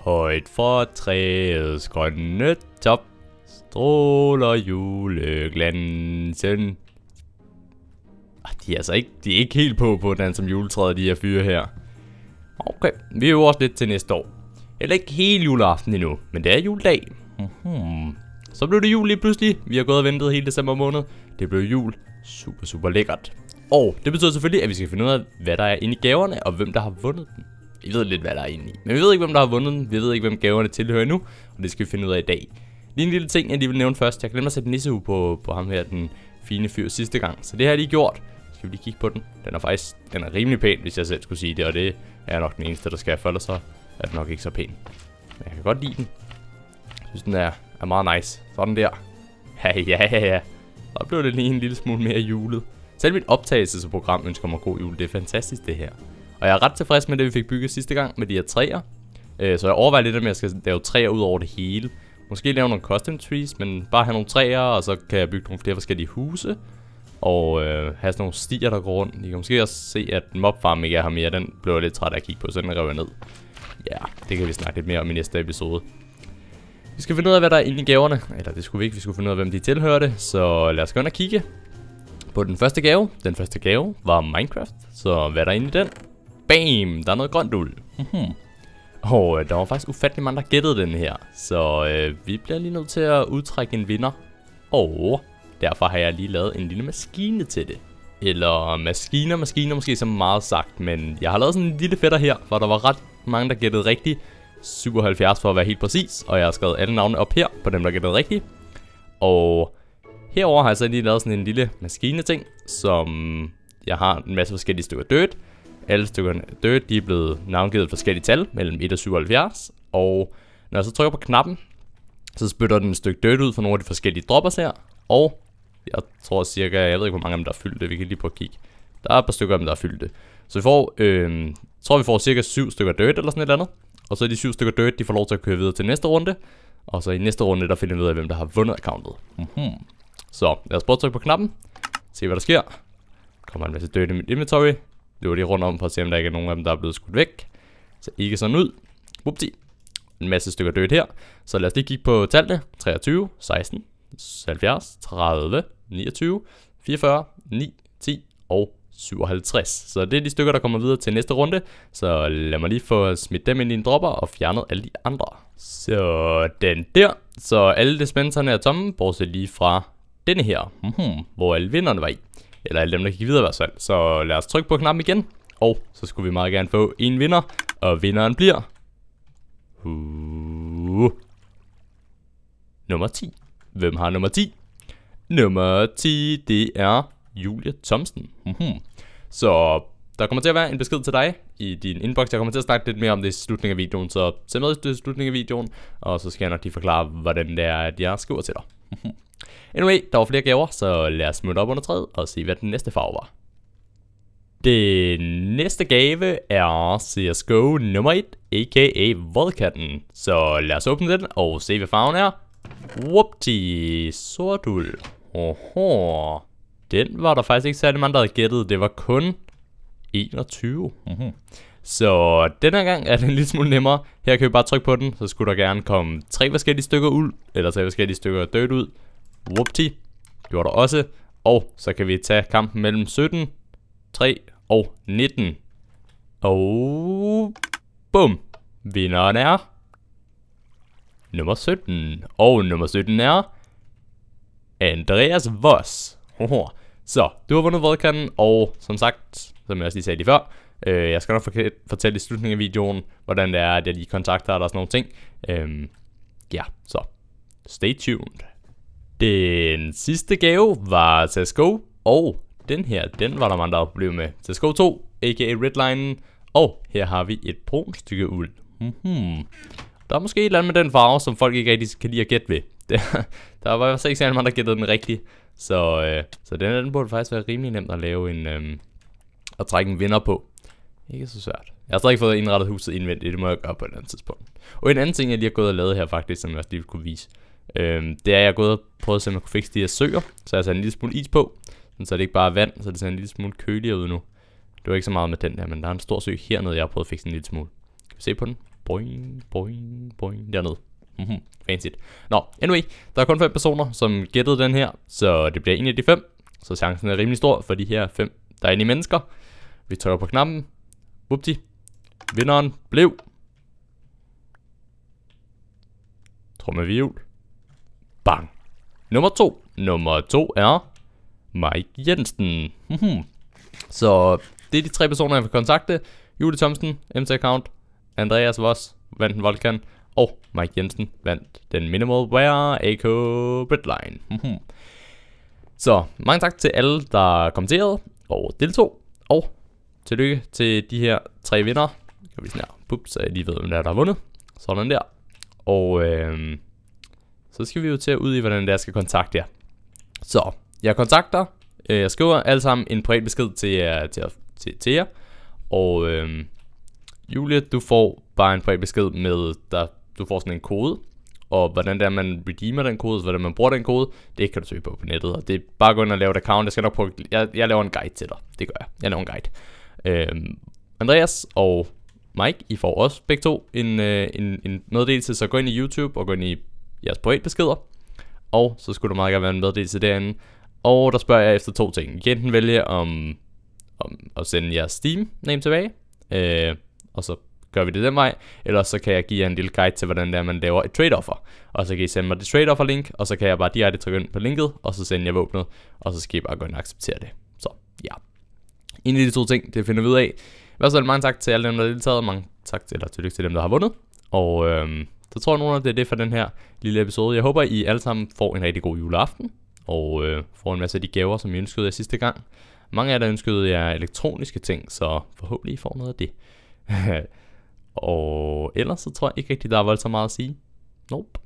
Højt for træets grønne top stråler juleglansen. Ah, de er altså ikke, de er ikke helt på på den som juletræet, de her fyre her. Okay, vi jo også lidt til næste år. Eller ikke hele juleaften endnu, men det er juledag. Mm-hmm. Så blev det jul lige pludselig. Vi har gået og ventet hele december måned. Det blev jul. Super, super lækkert. Og det betyder selvfølgelig, at vi skal finde ud af, hvad der er inde i gaverne, og hvem der har vundet dem vi ved lidt, hvad der er inde i. Men vi ved ikke, hvem der har vundet den. Vi ved ikke, hvem gaverne tilhører nu. Og det skal vi finde ud af i dag. Lige en lille ting, jeg lige vil nævne først. Jeg glemte at sætte Nissehu på, på ham her, den fine fyr sidste gang. Så det har jeg lige gjort. Så skal vi lige kigge på den. Den er faktisk den er rimelig pæn, hvis jeg selv skulle sige det. Og det er nok den eneste, der skal. For ellers så er den nok ikke så pæn. Men jeg kan godt lide den. Jeg synes, den er, er meget nice. Sådan der. Ja, ja, ja, ja. Så blev det lige en lille smule mere julet. Selv mit optagelsesprogram ønsker mig god jul. Det er fantastisk, det her. Og jeg er ret tilfreds med det, vi fik bygget sidste gang med de her træer. Øh, så jeg overvejer lidt, om jeg skal lave træer ud over det hele. Måske lave nogle custom trees, men bare have nogle træer, og så kan jeg bygge nogle flere forskellige huse. Og øh, have sådan nogle stier, der går rundt. I kan måske også se, at mobfarmen ikke er her mere. Den blev jeg lidt træt af at kigge på, så den rev ned. Ja, det kan vi snakke lidt mere om i næste episode. Vi skal finde ud af, hvad der er inde i gaverne. Eller det skulle vi ikke, vi skulle finde ud af, hvem de tilhørte. Så lad os gå ind og kigge på den første gave. Den første gave var Minecraft, så hvad er der inde i den? Bam! Der er noget grønt uld. Mhm. Og øh, der var faktisk ufattelig mange, der gættede den her. Så øh, vi bliver lige nødt til at udtrække en vinder. Og derfor har jeg lige lavet en lille maskine til det. Eller maskiner, maskiner måske så meget sagt, men jeg har lavet sådan en lille fætter her, hvor der var ret mange, der gættede rigtigt. 77 for at være helt præcis, og jeg har skrevet alle navne op her på dem, der gættede rigtigt. Og herover har jeg så lige lavet sådan en lille maskine ting, som jeg har en masse forskellige stykker dødt alle stykkerne døde, Dirt, de er blevet navngivet forskellige tal, mellem 1 og 77, og når jeg så trykker på knappen, så spytter den et stykke Dirt ud fra nogle af de forskellige droppers her, og jeg tror cirka, jeg ved ikke hvor mange af dem der er fyldte, vi kan lige prøve at kigge. Der er et par stykker af dem, der er fyldte. Så vi får, øh, jeg tror vi får cirka 7 stykker Dirt eller sådan et eller andet, og så er de 7 stykker Dirt, de får lov til at køre videre til næste runde, og så i næste runde, der finder vi ud af, hvem der har vundet accountet. Mm -hmm. Så lad os prøve at trykke på knappen, se hvad der sker kommer en masse døde i mit inventory løber de rundt om for at se, om der ikke er nogen af dem, der er blevet skudt væk. Så ikke sådan ud. Upti. En masse stykker dødt her. Så lad os lige kigge på tallene. 23, 16, 70, 30, 29, 44, 9, 10 og 57. Så det er de stykker, der kommer videre til næste runde. Så lad mig lige få smidt dem ind i en dropper og fjernet alle de andre. Så den der. Så alle dispenserne er tomme, bortset lige fra denne her, mm-hmm, hvor alle vinderne var i eller alle dem, der kan videre i hvert fald. Så lad os trykke på knappen igen, og så skulle vi meget gerne få en vinder, og vinderen bliver... Uh, nummer 10. Hvem har nummer 10? Nummer 10, det er Julia Thomsen. Mm-hmm. Så der kommer til at være en besked til dig i din inbox. Jeg kommer til at snakke lidt mere om det i slutningen af videoen, så se med i slutningen af videoen, og så skal jeg nok lige forklare, hvordan det er, at jeg skriver til dig. Mhm. Anyway, der var flere gaver, så lad os smutte op under træet og se, hvad den næste farve var. Det næste gave er CSGO nummer 1, a.k.a. Vodkatten. Så lad os åbne den og se, hvad farven er. Whoopty, sort uld. Oho. Den var der faktisk ikke særlig mange, der havde gættet. Det var kun 21. Mm-hmm. Så den her gang er den lidt smule nemmere. Her kan vi bare trykke på den, så skulle der gerne komme tre forskellige stykker uld, eller tre forskellige stykker dødt ud. Whoopty. Gjorde der også. Og så kan vi tage kampen mellem 17, 3 og 19. Og... Bum. Vinderen er... Nummer 17. Og nummer 17 er... Andreas Voss. Så, du har vundet vodkanden, og som sagt, som jeg også lige sagde lige før, øh, jeg skal nok fortælle i slutningen af videoen, hvordan det er, at jeg lige kontakter dig og sådan nogle ting. Øhm, ja, så stay tuned. Den sidste gave var Tesco, og den her, den var der mange, der havde problemer med. Tesco 2, a.k.a. Redline, og her har vi et brunt stykke uld. Mm -hmm. Der er måske et eller andet med den farve, som folk ikke rigtig kan lide at gætte ved. Der, var også ikke særlig mange, der gættede den rigtige. Så, øh, så den, den burde faktisk være rimelig nemt at lave en... Øh, at trække en vinder på. Ikke så svært. Jeg har stadig ikke fået indrettet huset indvendigt, det må jeg gøre på et andet tidspunkt. Og en anden ting, jeg lige har gået og lavet her faktisk, som jeg også lige kunne vise, Øhm, det er, jeg er gået og prøvet at se, om jeg kunne fikse de her søer, så jeg satte en lille smule is på, så det ikke bare er vand, så det ser en lille smule køligere ud nu. Det var ikke så meget med den der, men der er en stor sø hernede, jeg har prøvet at fikse en lille smule. Kan vi se på den? Boing, boing, boing, dernede. Mhm, mm fancy. Nå, anyway, der er kun fem personer, som gættede den her, så det bliver en af de fem. Så chancen er rimelig stor for de her fem, der er i mennesker. Vi trykker på knappen. Upti. Vinderen blev... Tromme vi Bang. Nummer to. Nummer to er Mike Jensen. Mhm. Så det er de tre personer, jeg vil kontakte. Julie Thomsen, MC Account, Andreas Voss, vandt en Volkan, og Mike Jensen vandt den Minimal Wear AK Breadline. Mhm. Så mange tak til alle, der kommenterede og deltog, og tillykke til de her tre vinder. Kan vi snart pups, så jeg lige ved, hvem der, er, der har vundet. Sådan der. Og øh, så skal vi jo til at ud i, hvordan det er, jeg skal kontakte jer. Så jeg kontakter, øh, jeg skriver alle sammen en privat besked til, jer, til, til, til jer. Og øh, Julia, du får bare en privat besked med, der, du får sådan en kode. Og hvordan det er, man redeemer den kode, hvordan man bruger den kode, det kan du søge på på nettet. Og det er bare gå ind og lave et account. Jeg skal nok prøve, jeg, jeg laver en guide til dig. Det gør jeg. Jeg laver en guide. Øh, Andreas og Mike, I får også begge to en, øh, en, en meddelelse, så gå ind i YouTube og gå ind i jeres privatbeskeder. Og så skulle du meget gerne være en meddelelse derinde. Og der spørger jeg efter to ting. I kan enten vælge om, om at sende jeres Steam name tilbage, øh, og så gør vi det den vej, eller så kan jeg give jer en lille guide til, hvordan det er, man laver et trade-offer. Og så kan I sende mig det trade-offer-link, og så kan jeg bare direkte trykke ind på linket, og så sende jeg våbnet, og så skal I bare gå ind og acceptere det. Så ja. En af de to ting, det finder vi ud af. I hvert mange tak til alle dem, der har deltaget, mange tak til, eller tillykke til dem, der har vundet. Og øh, så tror jeg nogen af det er det for den her lille episode. Jeg håber, I alle sammen får en rigtig god juleaften, og øh, får en masse af de gaver, som I ønskede jer sidste gang. Mange af jer, ønskede jer elektroniske ting, så forhåbentlig I får noget af det. og ellers så tror jeg ikke rigtig, der er voldsomt meget at sige. Nope.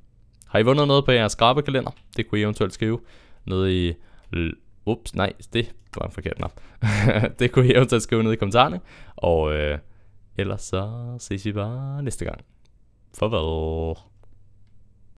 Har I vundet noget på jeres skrabekalender? Det kunne I eventuelt skrive nede i... Ups, nej, det var en forkert nap. det kunne I eventuelt skrive ned i kommentarerne. Og øh, ellers så ses vi bare næste gang. farewell.